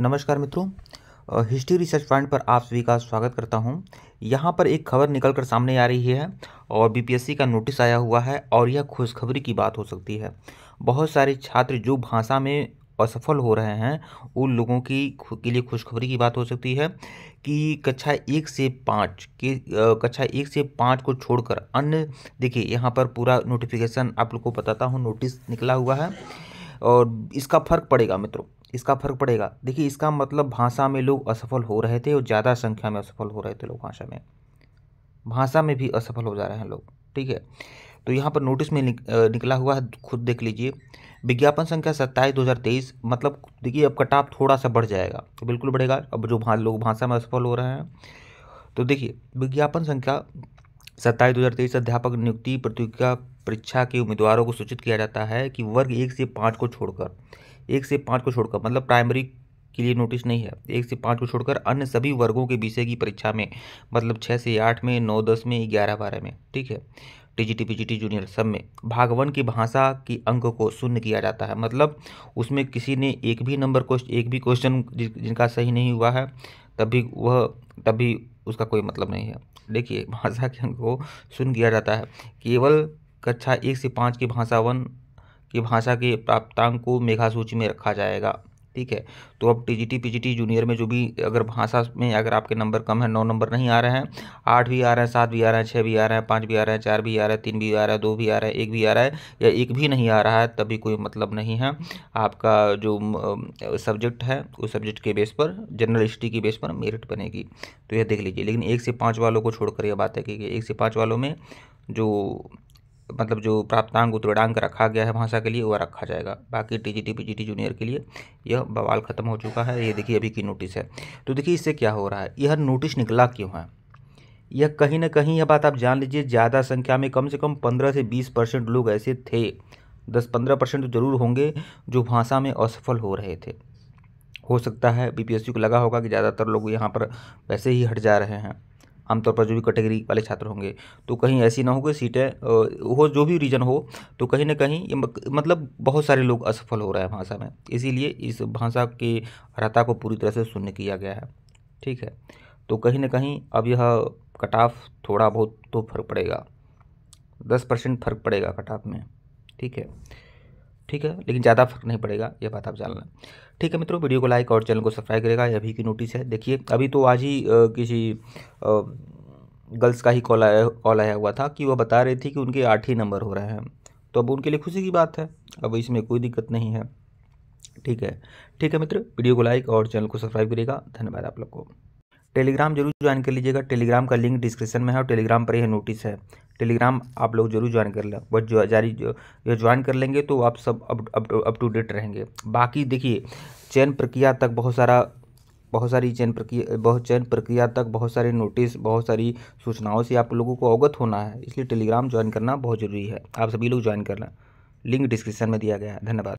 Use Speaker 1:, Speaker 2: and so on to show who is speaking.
Speaker 1: नमस्कार मित्रों history research point पर आप सभी का स्वागत करता हूं यहां पर एक खबर निकलकर सामने आ रही है और बीपीएससी का नोटिस आया हुआ है और यह खुशखबरी की बात हो सकती है बहुत सारे छात्र जो भाषा में असफल हो रहे हैं उन लोगों की के लिए खुशखबरी की बात हो सकती है कि कक्षा एक से पाँच के कक्षा एक से पाँच को छोड़कर अन्य देखिए यहाँ पर पूरा नोटिफिकेशन आप लोग को बताता हूँ नोटिस निकला हुआ है और इसका फ़र्क पड़ेगा मित्रों इसका फर्क पड़ेगा देखिए इसका मतलब भाषा में लोग असफल हो रहे थे और ज़्यादा संख्या में असफल हो रहे थे लोग भाषा में भाषा में भी असफल हो जा रहे हैं लोग ठीक है तो यहाँ पर नोटिस में निक, निकला हुआ है खुद देख लीजिए विज्ञापन संख्या सत्ताईस दो हज़ार तेईस मतलब देखिए अब कटाप थोड़ा सा बढ़ जाएगा तो बिल्कुल बढ़ेगा अब जो भा, लोग भाषा में असफल हो रहे हैं तो देखिए विज्ञापन संख्या सत्ताईस दो हज़ार तेईस अध्यापक नियुक्ति प्रतियोगिता परीक्षा के उम्मीदवारों को सूचित किया जाता है कि वर्ग एक से पाँच को छोड़कर एक से पाँच को छोड़कर मतलब प्राइमरी के लिए नोटिस नहीं है एक से पाँच को छोड़कर अन्य सभी वर्गों के विषय की परीक्षा में मतलब छः से आठ में नौ दस में ग्यारह बारह में ठीक है टीजीटी पीजीटी जूनियर सब में भागवन की भाषा की अंक को शून्य किया जाता है मतलब उसमें किसी ने एक भी नंबर क्वेश्चन एक भी क्वेश्चन जिनका सही नहीं हुआ है तब भी वह तब भी उसका कोई मतलब नहीं है देखिए भाषा के अंक को शून्य किया जाता है केवल कक्षा एक से पाँच भाषा भाषावन की भाषा के प्राप्तांक को मेघा सूची में रखा जाएगा ठीक है तो अब T G T P G T junior में जो भी अगर भाषा में अगर आपके नंबर कम है नौ नंबर नहीं आ रहे हैं आठ भी आ रहे हैं सात भी आ रहे हैं छः भी आ रहे हैं पाँच भी आ रहे हैं चार भी आ रहे हैं तीन भी आ रहा है दो भी आ रहा है एक भी आ रहा है या एक भी नहीं आ रहा है तभी कोई मतलब नहीं है आपका जो सब्जेक्ट है उस सब्जेक्ट के बेस पर जनरल हिस्ट्री की बेस पर मेरिट बनेगी तो यह देख लीजिए लेकिन एक से पाँच वालों को छोड़कर यह बात है कि एक से पाँच वालों में जो मतलब जो प्राप्तांक उत्तीर्णांक रखा गया है भाषा के लिए वह रखा जाएगा बाकी T G T P G T junior के लिए यह बवाल खत्म हो चुका है ये देखिए अभी की नोटिस है तो देखिए इससे क्या हो रहा है यह नोटिस निकला क्यों है यह कहीं ना कहीं यह बात आप जान लीजिए ज़्यादा संख्या में कम से कम पंद्रह से बीस परसेंट लोग ऐसे थे दस पंद्रह परसेंट तो जरूर होंगे जो भाषा में असफल हो रहे थे हो सकता है बीपीएससी को लगा होगा कि ज़्यादातर लोग यहाँ पर वैसे ही हट जा रहे हैं आमतौर पर जो भी कैटेगरी वाले छात्र होंगे तो कहीं ऐसी ना हो कि सीटें हो जो भी रीज़न हो तो कहीं ना कहीं मतलब बहुत सारे लोग असफल हो रहे हैं भाषा में इसीलिए इस भाषा की रहता को पूरी तरह से शून्य किया गया है ठीक है तो कहीं ना कहीं अब यह कटाफ थोड़ा बहुत तो फर्क पड़ेगा दस परसेंट फर्क पड़ेगा कटाफ में ठीक है ठीक है लेकिन ज़्यादा फर्क नहीं पड़ेगा ये बात आप जान लें ठीक है मित्रों वीडियो को लाइक और चैनल को सब्सक्राइब करेगा ये अभी की नोटिस है देखिए अभी तो आज ही आ, किसी गर्ल्स का ही कॉल आया कॉल आया हुआ था कि वह बता रही थी कि उनके आठ ही नंबर हो रहे हैं तो अब उनके लिए खुशी की बात है अब इसमें कोई दिक्कत नहीं है ठीक है ठीक है मित्र वीडियो को लाइक और चैनल को सब्सक्राइब करिएगा धन्यवाद आप लोग को टेलीग्राम जरूर ज्वाइन कर लीजिएगा टेलीग्राम का लिंक डिस्क्रिप्शन में है और टेलीग्राम पर यह नोटिस है टेलीग्राम आप लोग जरूर ज्वाइन कर लें बट जो जारी जो ज्वाइन कर लेंगे तो आप सब अप टू डेट रहेंगे बाकी देखिए चयन प्रक्रिया तक बहुत सारा बहुत सारी चयन प्रक्रिया बहुत चयन प्रक्रिया तक बहुत सारे नोटिस बहुत सारी सूचनाओं से आप लोगों को अवगत होना है इसलिए टेलीग्राम ज्वाइन करना बहुत ज़रूरी है आप सभी लोग ज्वाइन कर लें लिंक डिस्क्रिप्शन में दिया गया है धन्यवाद